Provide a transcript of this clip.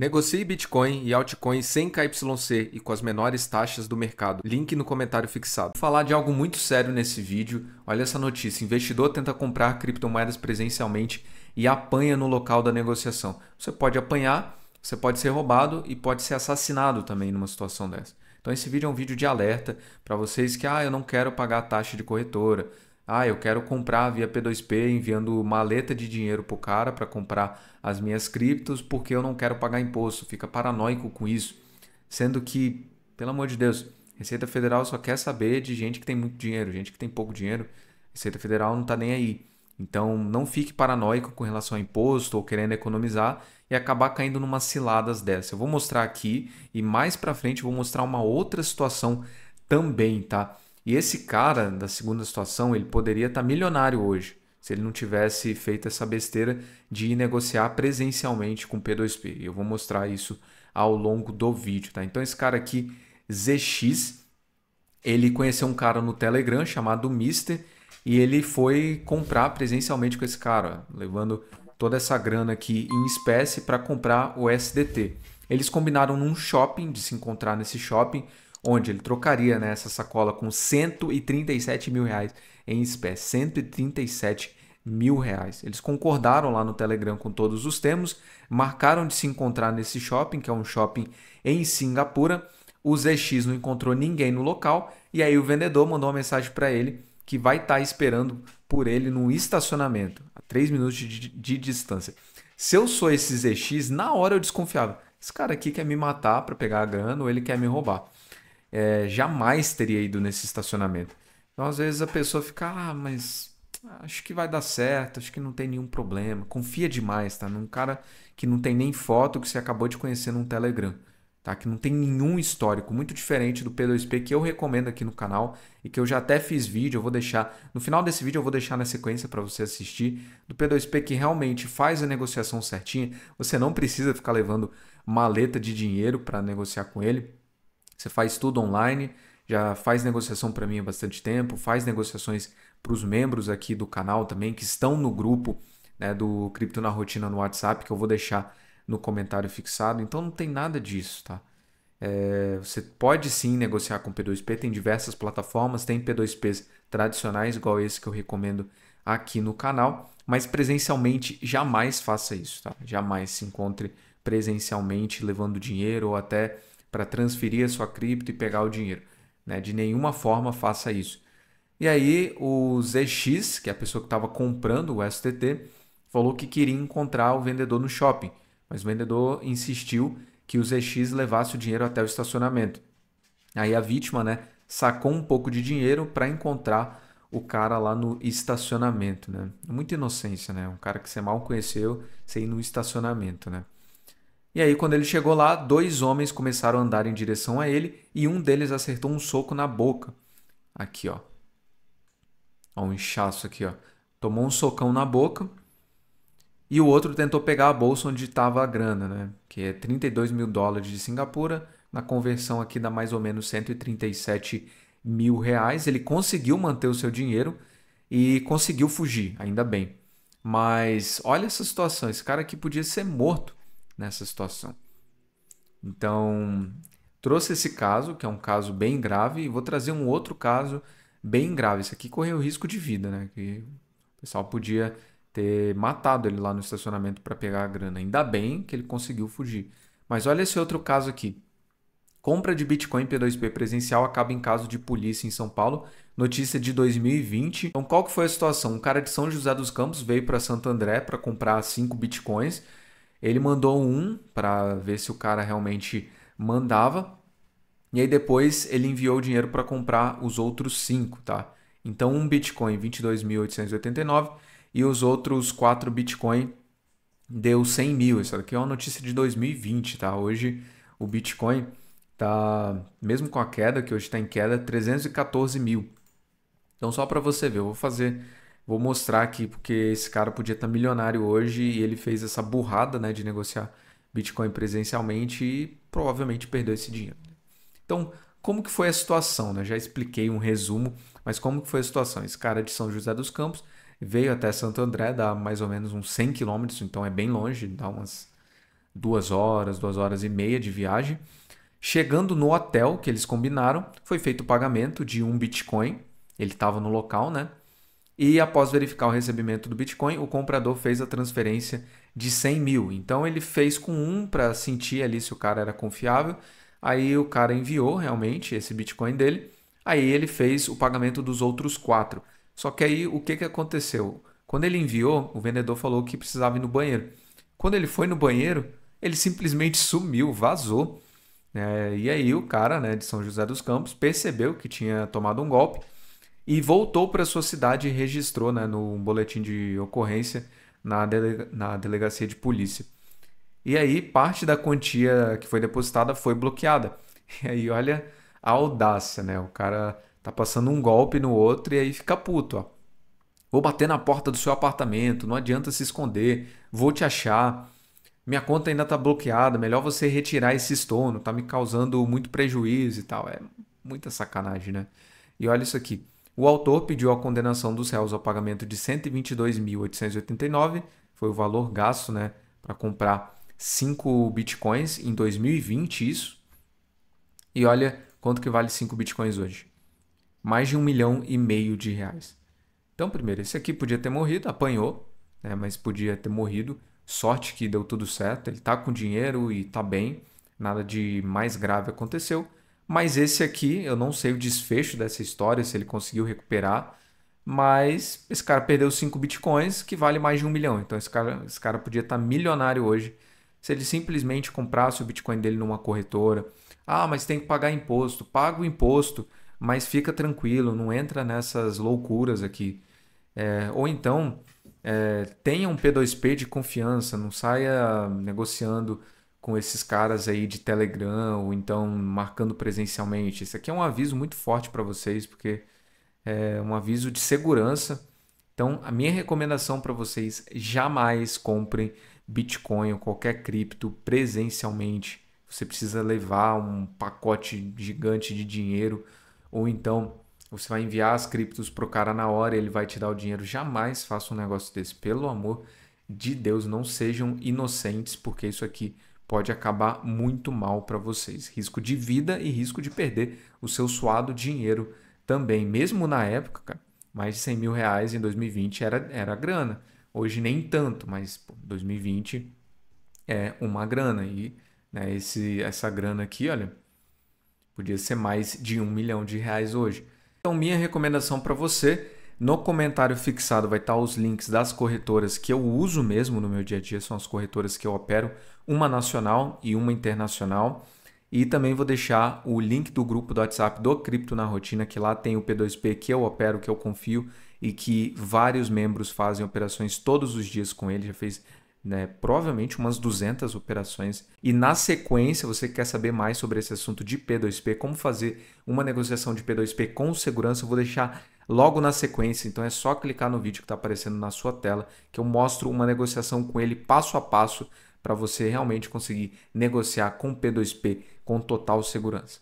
Negocie Bitcoin e altcoins sem KYC e com as menores taxas do mercado. Link no comentário fixado. Vou falar de algo muito sério nesse vídeo. Olha essa notícia: investidor tenta comprar criptomoedas presencialmente e apanha no local da negociação. Você pode apanhar, você pode ser roubado e pode ser assassinado também numa situação dessa. Então esse vídeo é um vídeo de alerta para vocês que ah, eu não quero pagar a taxa de corretora ah, eu quero comprar via P2P enviando maleta de dinheiro para o cara para comprar as minhas criptos porque eu não quero pagar imposto. Fica paranoico com isso. Sendo que, pelo amor de Deus, Receita Federal só quer saber de gente que tem muito dinheiro, gente que tem pouco dinheiro. Receita Federal não está nem aí. Então não fique paranoico com relação a imposto ou querendo economizar e acabar caindo numas ciladas dessa. Eu vou mostrar aqui e mais para frente vou mostrar uma outra situação também, tá? E esse cara da segunda situação, ele poderia estar tá milionário hoje, se ele não tivesse feito essa besteira de ir negociar presencialmente com P2P. E eu vou mostrar isso ao longo do vídeo, tá? Então esse cara aqui, ZX, ele conheceu um cara no Telegram chamado Mister e ele foi comprar presencialmente com esse cara, levando toda essa grana aqui em espécie para comprar o SDT. Eles combinaram num shopping de se encontrar nesse shopping onde ele trocaria né, essa sacola com 137 mil reais em espécie. 137 mil reais. Eles concordaram lá no Telegram com todos os termos, marcaram de se encontrar nesse shopping, que é um shopping em Singapura. O ZX não encontrou ninguém no local e aí o vendedor mandou uma mensagem para ele que vai estar tá esperando por ele num estacionamento a 3 minutos de, de distância. Se eu sou esse ZX, na hora eu desconfiava. Esse cara aqui quer me matar para pegar a grana ou ele quer me roubar é, jamais teria ido nesse estacionamento. Então, às vezes, a pessoa fica, ah, mas acho que vai dar certo, acho que não tem nenhum problema. Confia demais, tá? Num cara que não tem nem foto, que você acabou de conhecer num Telegram, tá? Que não tem nenhum histórico, muito diferente do P2P que eu recomendo aqui no canal e que eu já até fiz vídeo, eu vou deixar, no final desse vídeo eu vou deixar na sequência para você assistir, do P2P que realmente faz a negociação certinha, você não precisa ficar levando maleta de dinheiro para negociar com ele você faz tudo online, já faz negociação para mim há bastante tempo, faz negociações para os membros aqui do canal também, que estão no grupo né, do Cripto na Rotina no WhatsApp, que eu vou deixar no comentário fixado. Então não tem nada disso, tá? É, você pode sim negociar com P2P, tem diversas plataformas, tem P2Ps tradicionais, igual esse que eu recomendo aqui no canal, mas presencialmente jamais faça isso, tá? Jamais se encontre presencialmente levando dinheiro ou até para transferir a sua cripto e pegar o dinheiro. Né? De nenhuma forma faça isso. E aí o ZX, que é a pessoa que estava comprando o STT, falou que queria encontrar o vendedor no shopping, mas o vendedor insistiu que o ZX levasse o dinheiro até o estacionamento. Aí a vítima, né, sacou um pouco de dinheiro para encontrar o cara lá no estacionamento, né? Muita inocência, né? Um cara que você mal conheceu, sem ir no estacionamento, né? E aí, quando ele chegou lá, dois homens começaram a andar em direção a ele e um deles acertou um soco na boca. Aqui, ó. Ó, um inchaço aqui, ó. Tomou um socão na boca e o outro tentou pegar a bolsa onde estava a grana, né? Que é 32 mil dólares de Singapura. Na conversão aqui dá mais ou menos 137 mil reais. Ele conseguiu manter o seu dinheiro e conseguiu fugir, ainda bem. Mas olha essa situação: esse cara aqui podia ser morto nessa situação. Então, trouxe esse caso, que é um caso bem grave, e vou trazer um outro caso bem grave. Esse aqui correu risco de vida, né? Que o pessoal podia ter matado ele lá no estacionamento para pegar a grana. Ainda bem que ele conseguiu fugir. Mas olha esse outro caso aqui. Compra de Bitcoin P2P presencial acaba em caso de polícia em São Paulo. Notícia de 2020. Então, qual que foi a situação? Um cara de São José dos Campos veio para Santo André para comprar 5 bitcoins. Ele mandou um para ver se o cara realmente mandava. E aí depois ele enviou o dinheiro para comprar os outros cinco, tá? Então um Bitcoin 22.889 e os outros quatro Bitcoin deu 100 mil. Isso aqui é uma notícia de 2020, tá? Hoje o Bitcoin tá, mesmo com a queda, que hoje está em queda, 314 mil. Então só para você ver, eu vou fazer vou mostrar aqui porque esse cara podia estar tá milionário hoje e ele fez essa burrada né, de negociar Bitcoin presencialmente e provavelmente perdeu esse dinheiro. Então, como que foi a situação? Né? Já expliquei um resumo, mas como que foi a situação? Esse cara é de São José dos Campos veio até Santo André, dá mais ou menos uns 100 quilômetros, então é bem longe, dá umas duas horas, duas horas e meia de viagem. Chegando no hotel que eles combinaram, foi feito o pagamento de um Bitcoin, ele estava no local, né? e após verificar o recebimento do Bitcoin, o comprador fez a transferência de 100 mil. Então ele fez com um para sentir ali se o cara era confiável. Aí o cara enviou realmente esse Bitcoin dele. Aí ele fez o pagamento dos outros quatro. Só que aí o que, que aconteceu? Quando ele enviou, o vendedor falou que precisava ir no banheiro. Quando ele foi no banheiro, ele simplesmente sumiu, vazou. É, e aí o cara né, de São José dos Campos percebeu que tinha tomado um golpe e voltou para sua cidade e registrou né, no boletim de ocorrência na, delega na delegacia de polícia. E aí, parte da quantia que foi depositada foi bloqueada. E aí, olha a audácia, né? O cara tá passando um golpe no outro e aí fica puto, ó. Vou bater na porta do seu apartamento, não adianta se esconder, vou te achar. Minha conta ainda tá bloqueada, melhor você retirar esse estorno, tá me causando muito prejuízo e tal. É muita sacanagem, né? E olha isso aqui. O autor pediu a condenação dos réus ao pagamento de 122.889, foi o valor gasto né, para comprar 5 bitcoins em 2020 isso. E olha quanto que vale 5 bitcoins hoje. Mais de um milhão e meio de reais. Então, primeiro, esse aqui podia ter morrido, apanhou, né, mas podia ter morrido. Sorte que deu tudo certo, ele está com dinheiro e está bem, nada de mais grave aconteceu. Mas esse aqui, eu não sei o desfecho dessa história, se ele conseguiu recuperar. Mas esse cara perdeu 5 bitcoins, que vale mais de um milhão. Então esse cara, esse cara podia estar tá milionário hoje se ele simplesmente comprasse o bitcoin dele numa corretora. Ah, mas tem que pagar imposto. Paga o imposto, mas fica tranquilo, não entra nessas loucuras aqui. É, ou então, é, tenha um P2P de confiança, não saia negociando com esses caras aí de Telegram ou então marcando presencialmente. Isso aqui é um aviso muito forte para vocês, porque é um aviso de segurança. Então, a minha recomendação para vocês: jamais comprem Bitcoin ou qualquer cripto presencialmente. Você precisa levar um pacote gigante de dinheiro ou então você vai enviar as criptos pro cara na hora, ele vai te dar o dinheiro. Jamais faça um negócio desse, pelo amor de Deus, não sejam inocentes, porque isso aqui pode acabar muito mal para vocês. Risco de vida e risco de perder o seu suado dinheiro também. Mesmo na época, cara, mais de 100 mil reais em 2020 era, era grana. Hoje nem tanto, mas pô, 2020 é uma grana. E né, esse, essa grana aqui, olha, podia ser mais de um milhão de reais hoje. Então, minha recomendação para você no comentário fixado vai estar tá os links das corretoras que eu uso mesmo no meu dia a dia, são as corretoras que eu opero, uma nacional e uma internacional. E também vou deixar o link do grupo do WhatsApp do Cripto na Rotina, que lá tem o P2P que eu opero, que eu confio e que vários membros fazem operações todos os dias com ele. Já fez né, provavelmente umas 200 operações. E na sequência, você quer saber mais sobre esse assunto de P2P, como fazer uma negociação de P2P com segurança, eu vou deixar logo na sequência. Então é só clicar no vídeo que está aparecendo na sua tela que eu mostro uma negociação com ele passo a passo para você realmente conseguir negociar com P2P com total segurança.